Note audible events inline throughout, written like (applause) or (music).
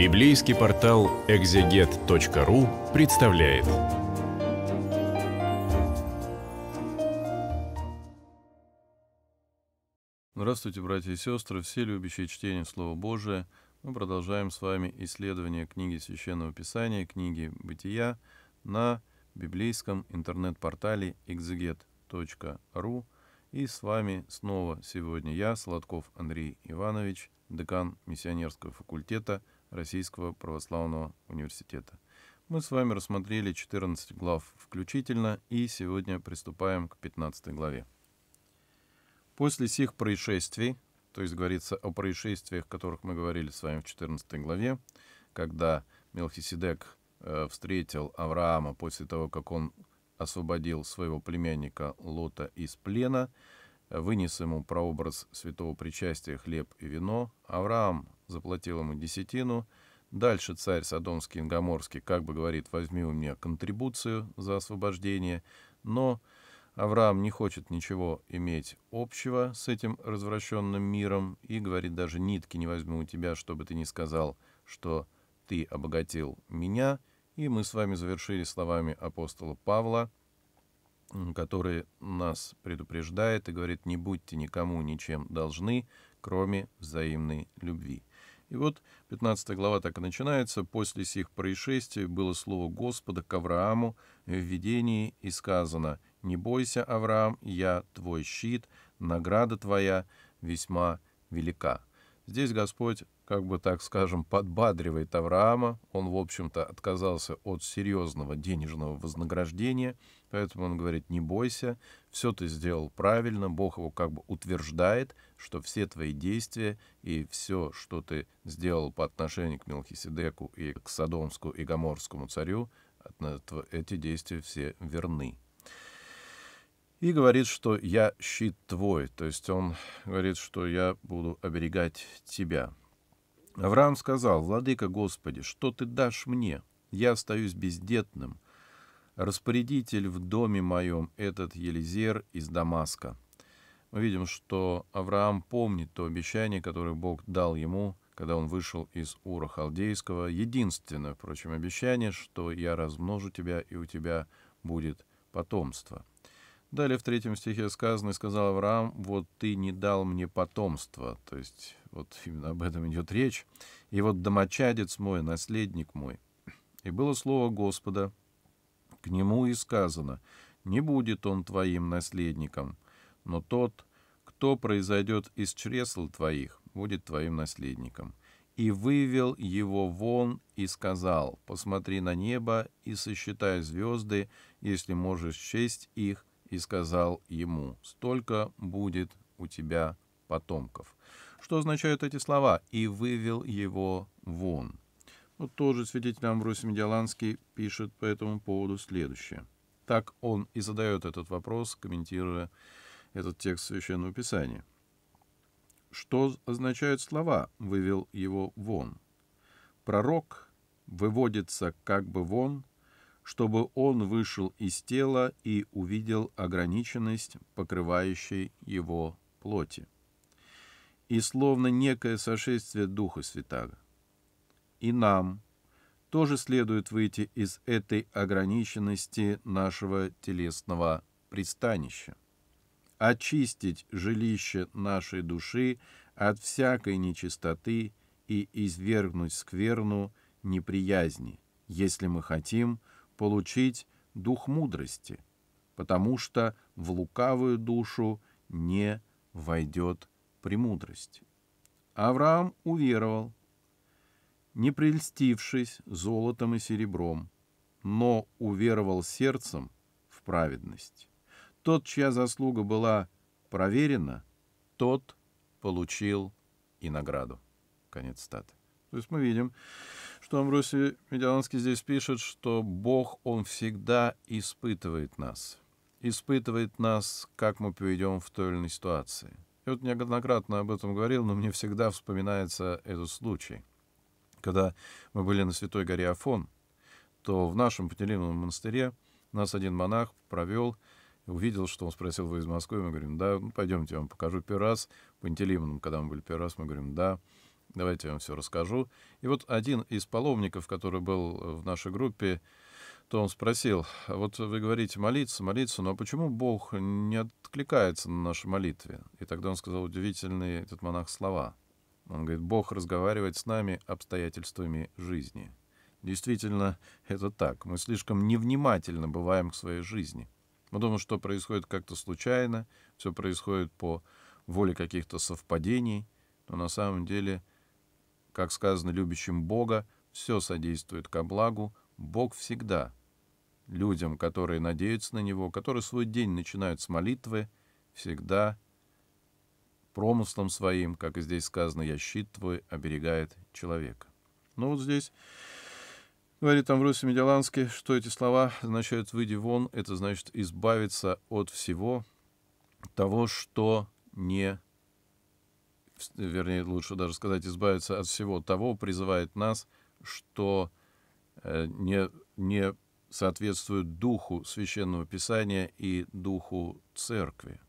Библейский портал экзегет.ру представляет. Здравствуйте, братья и сестры, все любящие чтение Слова Божия. Мы продолжаем с вами исследование книги Священного Писания, книги Бытия на библейском интернет-портале exeget.ru. И с вами снова сегодня я, Сладков Андрей Иванович, декан миссионерского факультета – Российского православного университета. Мы с вами рассмотрели 14 глав включительно и сегодня приступаем к 15 главе. После сих происшествий, то есть говорится о происшествиях, о которых мы говорили с вами в 14 главе, когда Мелхиседек э, встретил Авраама после того, как он освободил своего племянника Лота из плена, э, вынес ему прообраз святого причастия хлеб и вино. Авраам заплатил ему десятину. Дальше царь Содомский и как бы говорит, возьми у меня контрибуцию за освобождение, но Авраам не хочет ничего иметь общего с этим развращенным миром и говорит, даже нитки не возьму у тебя, чтобы ты не сказал, что ты обогатил меня. И мы с вами завершили словами апостола Павла, который нас предупреждает и говорит, не будьте никому ничем должны, кроме взаимной любви. И вот 15 глава так и начинается. «После сих происшествий было слово Господа к Аврааму в видении, и сказано, «Не бойся, Авраам, я твой щит, награда твоя весьма велика». Здесь Господь, как бы так скажем, подбадривает Авраама. Он, в общем-то, отказался от серьезного денежного вознаграждения — Поэтому он говорит, не бойся, все ты сделал правильно, Бог его как бы утверждает, что все твои действия и все, что ты сделал по отношению к Мелхиседеку и к Содомскому и Гоморскому царю, эти действия все верны. И говорит, что я щит твой, то есть он говорит, что я буду оберегать тебя. Авраам сказал, «Владыка Господи, что ты дашь мне? Я остаюсь бездетным». Распорядитель в доме моем этот Елизер из Дамаска. Мы видим, что Авраам помнит то обещание, которое Бог дал ему, когда он вышел из Ура Халдейского. Единственное, впрочем, обещание, что «я размножу тебя, и у тебя будет потомство». Далее в третьем стихе сказано, и сказал Авраам, вот ты не дал мне потомства. То есть вот именно об этом идет речь. И вот домочадец мой, наследник мой. И было слово Господа, к нему и сказано, не будет он твоим наследником, но тот, кто произойдет из чресл твоих, будет твоим наследником. И вывел его вон и сказал, посмотри на небо и сосчитай звезды, если можешь счесть их, и сказал ему, столько будет у тебя потомков. Что означают эти слова? «И вывел его вон». Вот ну, тоже свидетель Амбросий Медиаланский пишет по этому поводу следующее. Так он и задает этот вопрос, комментируя этот текст Священного Писания. Что означают слова «вывел его вон»? Пророк выводится как бы вон, чтобы он вышел из тела и увидел ограниченность, покрывающей его плоти. И словно некое сошествие Духа Святаго и нам тоже следует выйти из этой ограниченности нашего телесного пристанища. Очистить жилище нашей души от всякой нечистоты и извергнуть скверну неприязни, если мы хотим получить дух мудрости, потому что в лукавую душу не войдет премудрость. Авраам уверовал – не прельстившись золотом и серебром, но уверовал сердцем в праведность. Тот, чья заслуга была проверена, тот получил и награду. Конец статы. То есть мы видим, что Амбросий Медиаланский здесь пишет, что Бог, Он всегда испытывает нас. Испытывает нас, как мы поведем в той или иной ситуации. Я вот неоднократно об этом говорил, но мне всегда вспоминается этот случай – когда мы были на Святой горе Афон, то в нашем Пантелеймоновом монастыре нас один монах провел, увидел, что он спросил, вы из Москвы? Мы говорим, да, ну, пойдемте, я вам покажу первый раз. Пантелеймоном, когда мы были первый раз, мы говорим, да, давайте я вам все расскажу. И вот один из паломников, который был в нашей группе, то он спросил, «А вот вы говорите молиться, молиться, но почему Бог не откликается на наши молитвы? И тогда он сказал удивительные этот монах слова. Он говорит, Бог разговаривает с нами обстоятельствами жизни. Действительно, это так. Мы слишком невнимательно бываем к своей жизни. Мы думаем, что происходит как-то случайно, все происходит по воле каких-то совпадений, но на самом деле, как сказано любящим Бога, все содействует ко благу, Бог всегда. Людям, которые надеются на Него, которые свой день начинают с молитвы, всегда промыслом своим, как и здесь сказано, я щит твой оберегает человека. Ну вот здесь говорит там в Амвросий Меделанский, что эти слова означают «выйди вон», это значит избавиться от всего того, что не вернее, лучше даже сказать, избавиться от всего того, призывает нас, что э, не, не соответствует духу священного писания и духу церкви.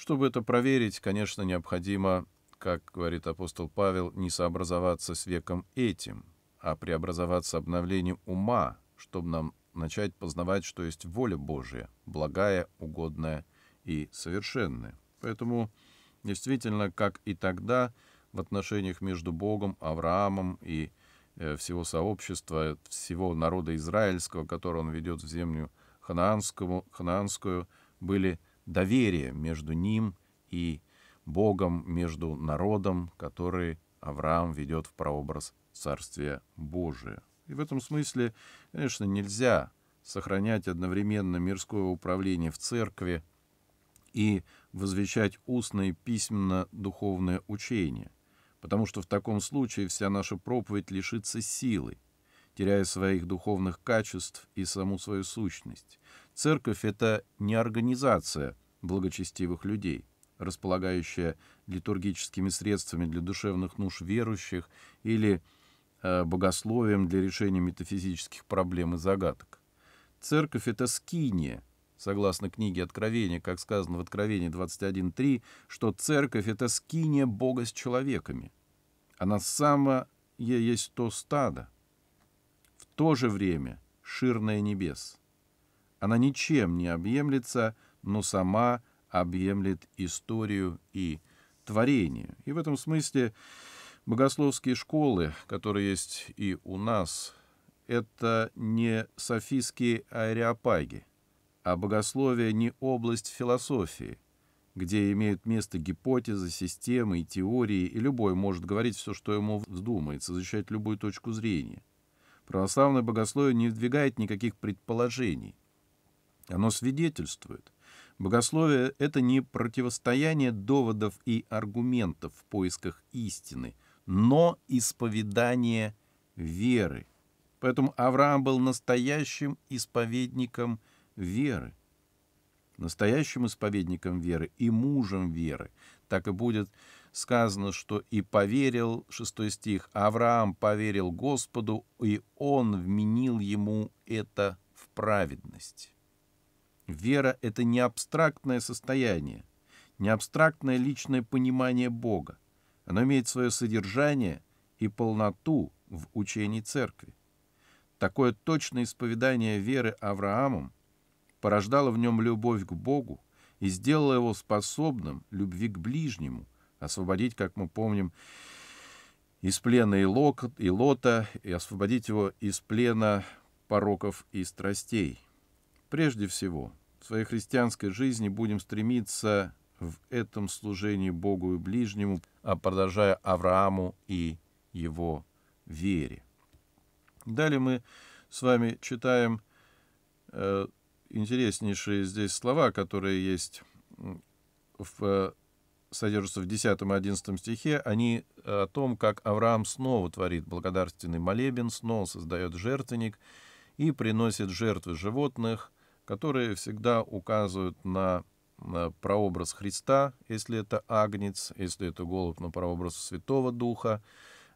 Чтобы это проверить, конечно, необходимо, как говорит апостол Павел, не сообразоваться с веком этим, а преобразоваться обновлением ума, чтобы нам начать познавать, что есть воля Божия, благая, угодная и совершенная. Поэтому действительно, как и тогда, в отношениях между Богом, Авраамом и э, всего сообщества, всего народа израильского, который он ведет в землю ханаанскую, ханаанскую были доверие между ним и Богом, между народом, который Авраам ведет в прообраз Царствия Божия. И в этом смысле, конечно, нельзя сохранять одновременно мирское управление в церкви и возвещать устное и письменно духовное учение, потому что в таком случае вся наша проповедь лишится силы, теряя своих духовных качеств и саму свою сущность. Церковь — это не организация, благочестивых людей, располагающая литургическими средствами для душевных нужд верующих или э, богословием для решения метафизических проблем и загадок. Церковь — это скиния, согласно книге Откровения, как сказано в Откровении 21.3, что церковь — это скиния Бога с человеками. Она самая есть то стадо. В то же время ширное небес. Она ничем не объемлется, — но сама объемлет историю и творение. И в этом смысле богословские школы, которые есть и у нас, это не софийские ареопаги, а богословие не область философии, где имеют место гипотезы, системы и теории, и любой может говорить все, что ему вздумается, защищать любую точку зрения. Православное богословие не вдвигает никаких предположений. Оно свидетельствует – Богословие — это не противостояние доводов и аргументов в поисках истины, но исповедание веры. Поэтому Авраам был настоящим исповедником веры. Настоящим исповедником веры и мужем веры. Так и будет сказано, что «и поверил», 6 стих, «Авраам поверил Господу, и он вменил ему это в праведность». Вера — это не абстрактное состояние, не абстрактное личное понимание Бога. Оно имеет свое содержание и полноту в учении Церкви. Такое точное исповедание веры Авраамом порождало в нем любовь к Богу и сделало его способным любви к ближнему, освободить, как мы помним, из плена и, лок, и лота, и освободить его из плена пороков и страстей. Прежде всего, своей христианской жизни будем стремиться в этом служении Богу и ближнему, а продолжая Аврааму и его вере. Далее мы с вами читаем э, интереснейшие здесь слова, которые есть в, э, содержатся в 10-11 стихе. Они о том, как Авраам снова творит благодарственный молебен, снова создает жертвенник и приносит жертвы животных – которые всегда указывают на прообраз Христа, если это агнец, если это голубь, на прообраз Святого Духа,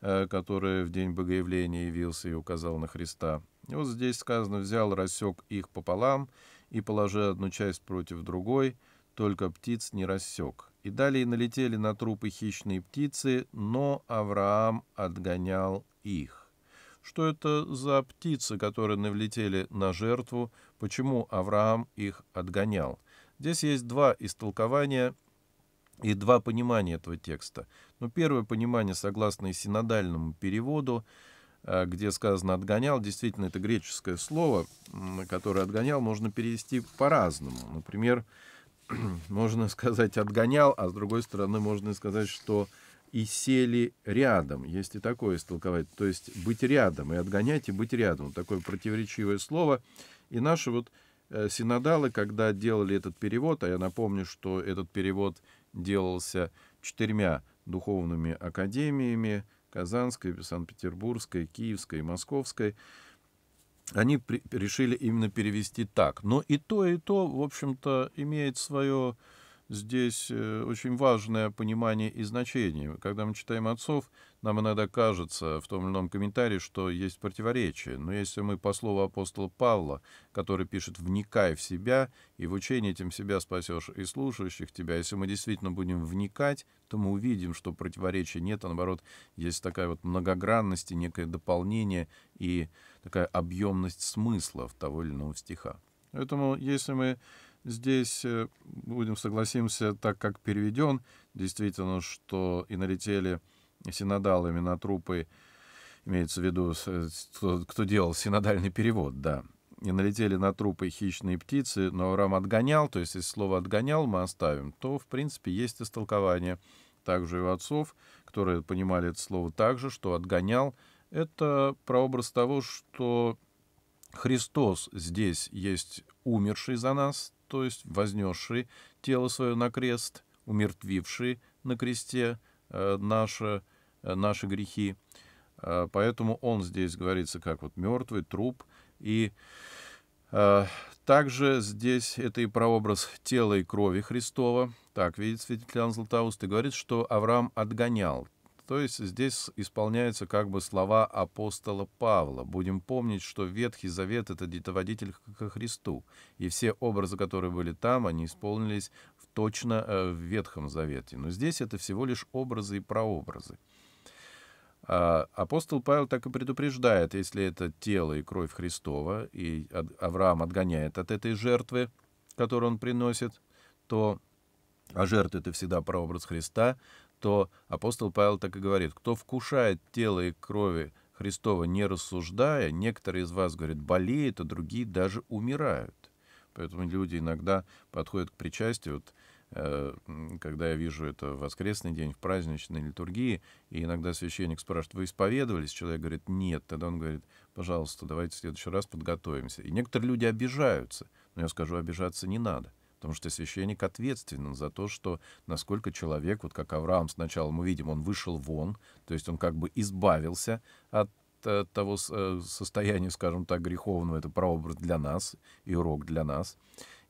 э, который в день Богоявления явился и указал на Христа. И вот здесь сказано, взял, рассек их пополам и, положил одну часть против другой, только птиц не рассек. И далее налетели на трупы хищные птицы, но Авраам отгонял их что это за птицы, которые навлетели на жертву, почему Авраам их отгонял. Здесь есть два истолкования и два понимания этого текста. Но ну, первое понимание, согласно синодальному переводу, э, где сказано «отгонял», действительно, это греческое слово, которое «отгонял» можно перевести по-разному. Например, (clears throat) можно сказать «отгонял», а с другой стороны можно сказать, что и сели рядом. Есть и такое истолковать. То есть быть рядом и отгонять, и быть рядом. Такое противоречивое слово. И наши вот э, синодалы, когда делали этот перевод, а я напомню, что этот перевод делался четырьмя духовными академиями, Казанской, Санкт-Петербургской, Киевской, Московской, они при, решили именно перевести так. Но и то, и то, в общем-то, имеет свое здесь э, очень важное понимание и значение. Когда мы читаем отцов, нам иногда кажется в том или ином комментарии, что есть противоречие. Но если мы по слову апостола Павла, который пишет «вникай в себя, и в учении этим себя спасешь, и слушающих тебя», если мы действительно будем вникать, то мы увидим, что противоречия нет, а наоборот, есть такая вот многогранность и некое дополнение и такая объемность смыслов того или иного стиха. Поэтому если мы Здесь э, будем согласимся, так как переведен, действительно, что и налетели синодалами на трупы, имеется в виду, э, кто, кто делал синодальный перевод, да, и налетели на трупы хищные птицы, но Авраам отгонял, то есть если слово «отгонял» мы оставим, то, в принципе, есть истолкование также и у отцов, которые понимали это слово так же, что «отгонял» — это прообраз того, что Христос здесь есть умерший за нас, то есть вознесший тело свое на крест, умертвивший на кресте э, наши, э, наши грехи. Э, поэтому он здесь говорится как вот мертвый, труп. И также здесь это и прообраз тела и крови Христова. Так видит святитель Иоанн Златоуст и говорит, что Авраам отгонял то есть здесь исполняются как бы слова апостола Павла. Будем помнить, что Ветхий Завет — это детоводитель ко Христу, и все образы, которые были там, они исполнились точно э, в Ветхом Завете. Но здесь это всего лишь образы и прообразы. А, апостол Павел так и предупреждает, если это тело и кровь Христова, и Авраам отгоняет от этой жертвы, которую он приносит, то а жертва — это всегда прообраз Христа, то апостол Павел так и говорит, кто вкушает тело и крови Христова, не рассуждая, некоторые из вас, говорят болеют, а другие даже умирают. Поэтому люди иногда подходят к причастию, вот, э, когда я вижу это в воскресный день, в праздничной литургии, и иногда священник спрашивает, вы исповедовались? Человек говорит, нет. Тогда он говорит, пожалуйста, давайте в следующий раз подготовимся. И некоторые люди обижаются, но я скажу, обижаться не надо. Потому что священник ответственен за то, что насколько человек, вот как Авраам сначала мы видим, он вышел вон, то есть он как бы избавился от э, того э, состояния, скажем так, греховного, это прообраз для нас и урок для нас.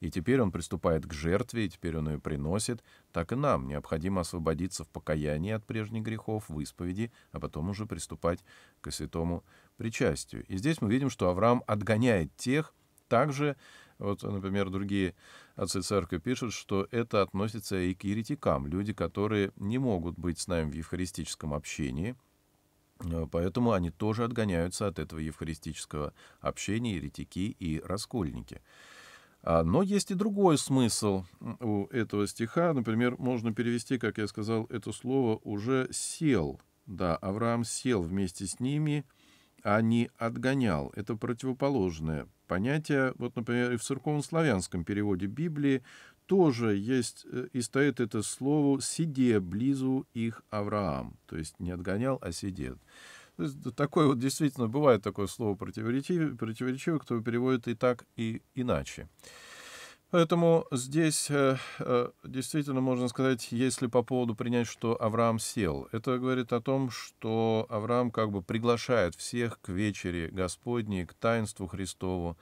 И теперь он приступает к жертве, и теперь он ее приносит. Так и нам необходимо освободиться в покаянии от прежних грехов, в исповеди, а потом уже приступать к святому причастию. И здесь мы видим, что Авраам отгоняет тех, также вот, например, другие отцы церкви пишут, что это относится и к еретикам, люди, которые не могут быть с нами в евхаристическом общении, э, Поэтому они тоже отгоняются от этого евхаристического общения еретики и раскольники. А, но есть и другой смысл у этого стиха. Например, можно перевести, как я сказал, это слово уже «сел». Да, Авраам сел вместе с ними — а не отгонял. Это противоположное понятие. Вот, например, и в церковнославянском переводе Библии тоже есть э, и стоит это слово «сиде близу их Авраам». То есть не отгонял, а сидит. такое вот действительно бывает такое слово противоречивое, противоречивое кто переводит и так, и иначе. Поэтому здесь э, э, действительно можно сказать, если по поводу принять, что Авраам сел, это говорит о том, что Авраам как бы приглашает всех к вечере Господней, к таинству Христову.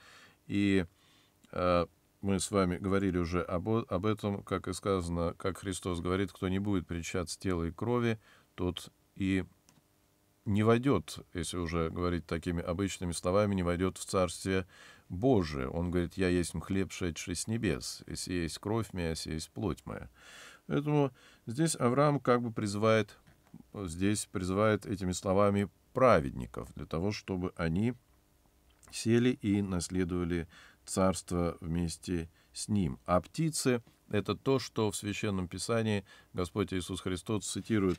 И э, мы с вами говорили уже об, об этом, как и сказано, как Христос говорит, кто не будет причаться тела и крови, тот и не войдет, если уже говорить такими обычными словами, не войдет в Царствие Божие. Он говорит, я есть хлеб, шедший с небес, если есть кровь моя, если есть плоть моя. Поэтому здесь Авраам как бы призывает, здесь призывает этими словами праведников, для того, чтобы они сели и наследовали царство вместе с ним. А птицы — это то, что в Священном Писании Господь Иисус Христос цитирует,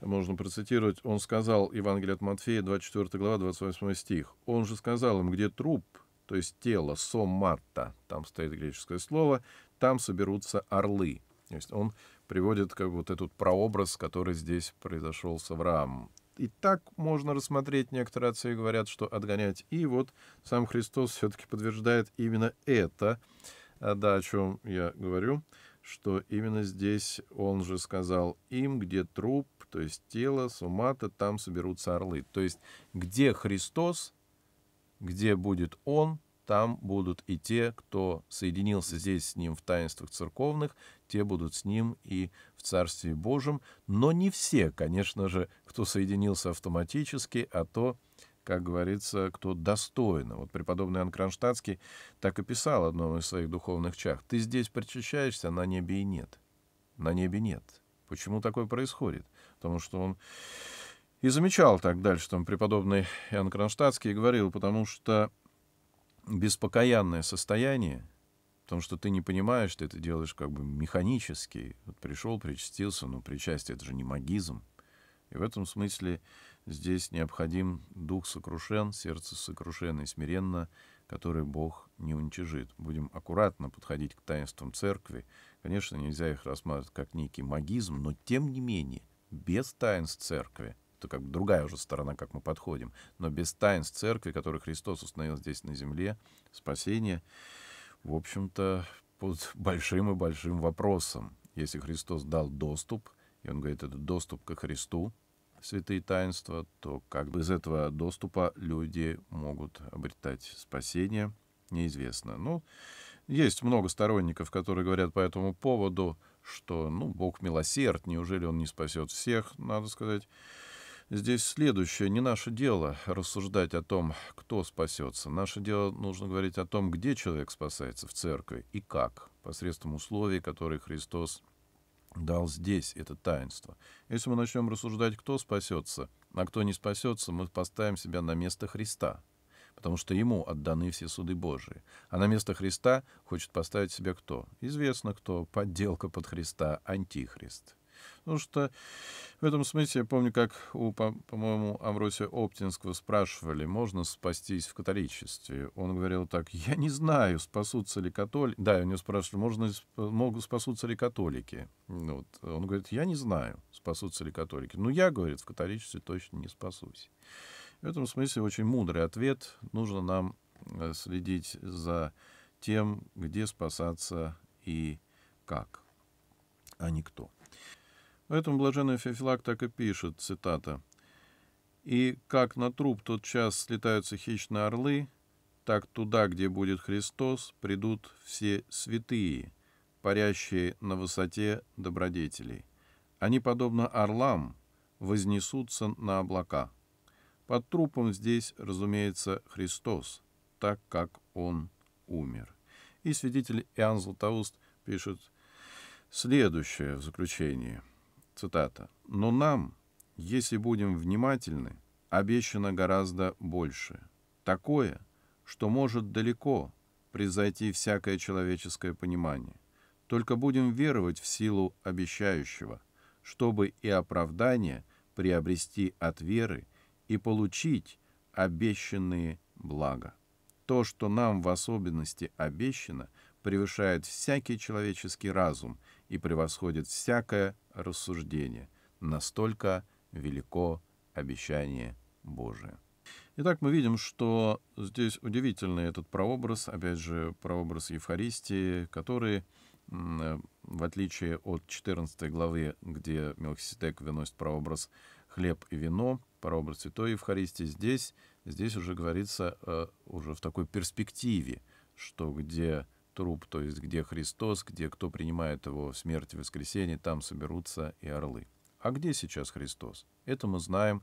можно процитировать, Он сказал, Евангелие от Матфея, 24 глава, 28 стих, «Он же сказал им, где труп, то есть тело, соматта, там стоит греческое слово, там соберутся орлы. То есть он приводит как вот этот прообраз, который здесь произошел с Авраамом. И так можно рассмотреть, некоторые отцы говорят, что отгонять. И вот сам Христос все-таки подтверждает именно это, а, да, о чем я говорю, что именно здесь он же сказал им, где труп, то есть тело, сумата, там соберутся орлы. То есть где Христос, где будет он, там будут и те, кто соединился здесь с ним в таинствах церковных, те будут с ним и в Царстве Божьем, но не все, конечно же, кто соединился автоматически, а то, как говорится, кто достойно. Вот преподобный Иоанн Кронштадтский так и писал одном из своих духовных чах. «Ты здесь причащаешься, на небе и нет». На небе нет. Почему такое происходит? Потому что он и замечал так дальше, там преподобный Иоанн Кронштадтский говорил, потому что беспокаянное состояние, потому что ты не понимаешь, ты это делаешь как бы механически. Вот пришел, причастился, но причастие — это же не магизм. И в этом смысле здесь необходим дух сокрушен, сердце сокрушенно и смиренно, который Бог не уничижит. Будем аккуратно подходить к таинствам церкви. Конечно, нельзя их рассматривать как некий магизм, но тем не менее, без таинств церкви — это как бы другая уже сторона, как мы подходим. Но без тайн с церкви, которые Христос установил здесь на земле, спасение, в общем-то, под (laughs) большим и большим вопросом. Если Христос дал доступ, и он говорит, это доступ ко Христу, святые таинства, то как бы из этого доступа люди могут обретать спасение, неизвестно. Ну, есть много сторонников, которые говорят по этому поводу, что, ну, Бог милосерд, неужели он не спасет всех, надо сказать. Здесь следующее. Не наше дело рассуждать о том, кто спасется. Наше дело нужно говорить о том, где человек спасается, в церкви и как, посредством условий, которые Христос дал здесь, это таинство. Если мы начнем рассуждать, кто спасется, а кто не спасется, мы поставим себя на место Христа, потому что ему отданы все суды Божии. А на место Христа хочет поставить себя кто? Известно кто. Подделка под Христа, антихрист. Потому что в этом смысле я помню, как у, по-моему, по Амросия Оптинского спрашивали, можно спастись в католичестве. Он говорил так, я не знаю, спасутся ли католики. Да, у него спрашивали, можно, могут спасутся ли католики. Вот. Он говорит, я не знаю, спасутся ли католики. Ну, я, говорит, в католичестве точно не спасусь. В этом смысле очень мудрый ответ. Нужно нам э, следить за тем, где спасаться и как, а не кто. В этом блаженный Фефилак так и пишет, цитата, «И как на труп тот час слетаются хищные орлы, так туда, где будет Христос, придут все святые, парящие на высоте добродетелей. Они, подобно орлам, вознесутся на облака. Под трупом здесь, разумеется, Христос, так как Он умер. И свидетель Иоанн Златоуст пишет следующее в заключении – Цитата. «Но нам, если будем внимательны, обещано гораздо больше. Такое, что может далеко превзойти всякое человеческое понимание. Только будем веровать в силу обещающего, чтобы и оправдание приобрести от веры и получить обещанные блага. То, что нам в особенности обещано, превышает всякий человеческий разум и превосходит всякое рассуждение. Настолько велико обещание Божие. Итак, мы видим, что здесь удивительный этот прообраз, опять же, прообраз Евхаристии, который, э, в отличие от 14 главы, где Мелхиседек выносит прообраз хлеб и вино, прообраз Святой Евхаристии, здесь, здесь уже говорится э, уже в такой перспективе, что где труп, то есть где Христос, где кто принимает его в смерть и воскресенье, там соберутся и орлы. А где сейчас Христос? Это мы знаем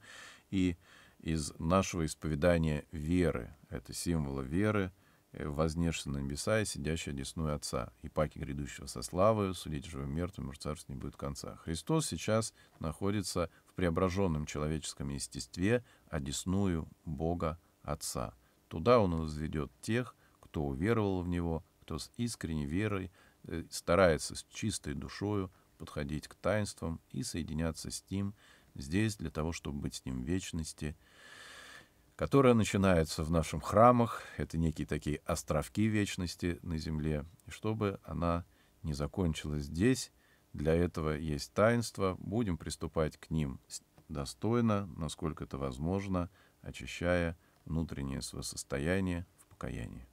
и из нашего исповедания веры. Это символа веры, э, Вознесшего на небеса и сидящий одесную Отца, и паки грядущего со славою, судить живым мертвым, и царство не будет конца. Христос сейчас находится в преображенном человеческом естестве, одесную а Бога Отца. Туда Он возведет тех, кто уверовал в Него, кто с искренней верой э, старается с чистой душою подходить к таинствам и соединяться с ним здесь для того, чтобы быть с ним в вечности, которая начинается в нашем храмах, это некие такие островки вечности на земле, и чтобы она не закончилась здесь, для этого есть таинство, будем приступать к ним достойно, насколько это возможно, очищая внутреннее свое состояние в покаянии.